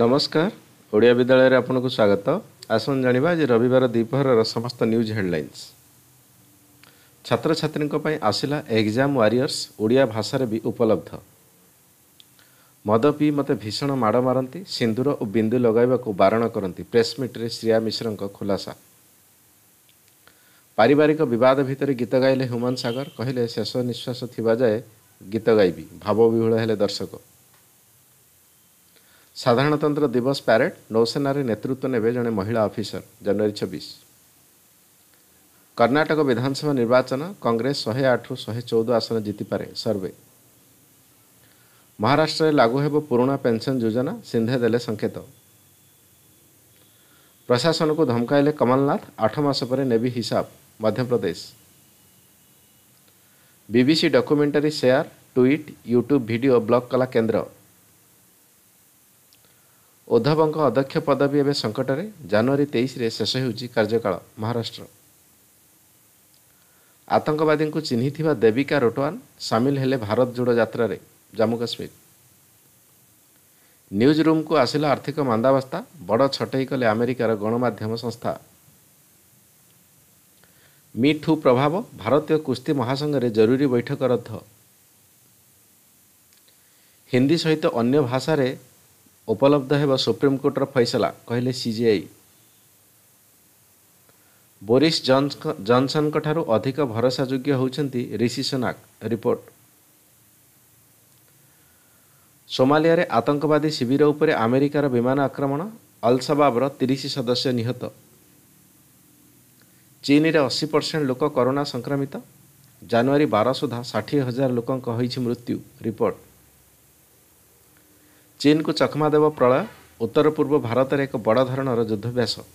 ନମସ୍କାର ଓଡ଼ିଆ ବିଦ୍ୟାଳୟରେ ଆପଣଙ୍କୁ ସ୍ୱାଗତ ଆସନ୍ତୁ ଜାଣିବା ଆଜି ରବିବାର ଦ୍ୱିପହରର ସମସ୍ତ ନ୍ୟୁଜ୍ ହେଡ଼ଲାଇନ୍ସ ଛାତ୍ରଛାତ୍ରୀଙ୍କ ପାଇଁ ଆସିଲା ଏକ୍ଜାମ୍ ୱାରିୟର୍ସ ଓଡ଼ିଆ ଭାଷାରେ ବି ଉପଲବ୍ଧ ମଦ ପିଇ ମୋତେ ଭୀଷଣ ମାଡ଼ ମାରନ୍ତି ସିନ୍ଦୁର ଓ ବିନ୍ଦୁ ଲଗାଇବାକୁ ବାରଣ କରନ୍ତି ପ୍ରେସ୍ମିଟ୍ରେ ଶ୍ରିୟା ମିଶ୍ରଙ୍କ ଖୁଲାସା ପାରିବାରିକ ବିବାଦ ଭିତରେ ଗୀତ ଗାଇଲେ ହ୍ୟୁମାନ ସାଗର କହିଲେ ଶେଷ ନିଃଶ୍ୱାସ ଥିବା ଯାଏ ଗୀତ ଗାଇବି ଭାବ ଭାବବିହୁଳ ହେଲେ ଦର୍ଶକ ସାଧାରଣତନ୍ତ୍ର ଦିବସ ପ୍ୟାରେଡ୍ ନୌସେନାରେ ନେତୃତ୍ୱ ନେବେ ଜଣେ ମହିଳା ଅଫିସର ଜାନୁଆରୀ ଛବିଶ କର୍ଣ୍ଣାଟକ ବିଧାନସଭା ନିର୍ବାଚନ କଂଗ୍ରେସ ଶହେ ଆଠରୁ ଶହେ ଚଉଦ ଆସନ ଜିତିପାରେ ସର୍ଭେ ମହାରାଷ୍ଟ୍ରରେ ଲାଗୁ ହେବ ପୁରୁଣା ପେନ୍ସନ୍ ଯୋଜନା ସିନ୍ଧେ ଦେଲେ ସଙ୍କେତ ପ୍ରଶାସନକୁ ଧମକାଇଲେ କମଲନାଥ ଆଠ ମାସ ପରେ ନେବି ହିସାବ Madhya Pradesh BBC documentary share tweet YouTube video block କଲା କେନ୍ଦ୍ର ଉଦ୍ଧବଙ୍କ ଅଧ୍ୟକ୍ଷ ପଦବୀ ଏବେ ସଙ୍କଟରେ ଜାନୁଆରୀ ତେଇଶରେ ଶେଷ ହେଉଛି କାର୍ଯ୍ୟକାଳ ମହାରାଷ୍ଟ୍ର ଆତଙ୍କବାଦୀଙ୍କୁ ଚିହ୍ନିଥିବା ଦେବିକା ରୋଟୱାନ୍ ସାମିଲ ହେଲେ ଭାରତ ଯୋଡ଼ ଯାତ୍ରାରେ ଜାମ୍ମୁ କାଶ୍ମୀର ନ୍ୟୁଜ୍ ରୁମ୍କୁ ଆସିଲା ଆର୍ଥିକ ମାନ୍ଦାବସ୍ଥା ବଡ଼ ଛଟେଇ କଲେ ଆମେରିକାର ଗଣମାଧ୍ୟମ ସଂସ୍ଥା ମିଠୁ ପ୍ରଭାବ ଭାରତୀୟ କୁସ୍ତି ମହାସଂଘରେ ଜରୁରୀ ବୈଠକ ରଦ୍ଧ ହିନ୍ଦୀ ସହିତ ଅନ୍ୟ ଭାଷାରେ ଉପଲବ୍ଧ ହେବ ସୁପ୍ରିମକୋର୍ଟର ଫଇସଲା କହିଲେ ସିଜିଆଇ ବୋରିସ୍ ଜନ୍ସନ୍ଙ୍କଠାରୁ ଅଧିକ ଭରସା ଯୋଗ୍ୟ ହେଉଛନ୍ତି ରିଷି ସୋନାକ୍ ରିପୋର୍ଟ ସୋମାଲିଆରେ ଆତଙ୍କବାଦୀ ଶିବିର ଉପରେ ଆମେରିକାର ବିମାନ ଆକ୍ରମଣ ଅଲସବାବର ତିରିଶ ସଦସ୍ୟ ନିହତ ଚୀନରେ ଅଶୀ ପରସେଣ୍ଟ ଲୋକ କରୋନା ସଂକ୍ରମିତ ଜାନୁଆରୀ ବାର ସୁଦ୍ଧା ଷାଠିଏ ହଜାର ଲୋକଙ୍କ ହୋଇଛି ମୃତ୍ୟୁ ରିପୋର୍ଟ ଚୀନକୁ ଚକମା ଦେବ ପ୍ରଳୟ ଉତ୍ତର ପୂର୍ବ ଭାରତରେ ଏକ ବଡ଼ ଧରଣର ଯୁଦ୍ଧାଭ୍ୟାସ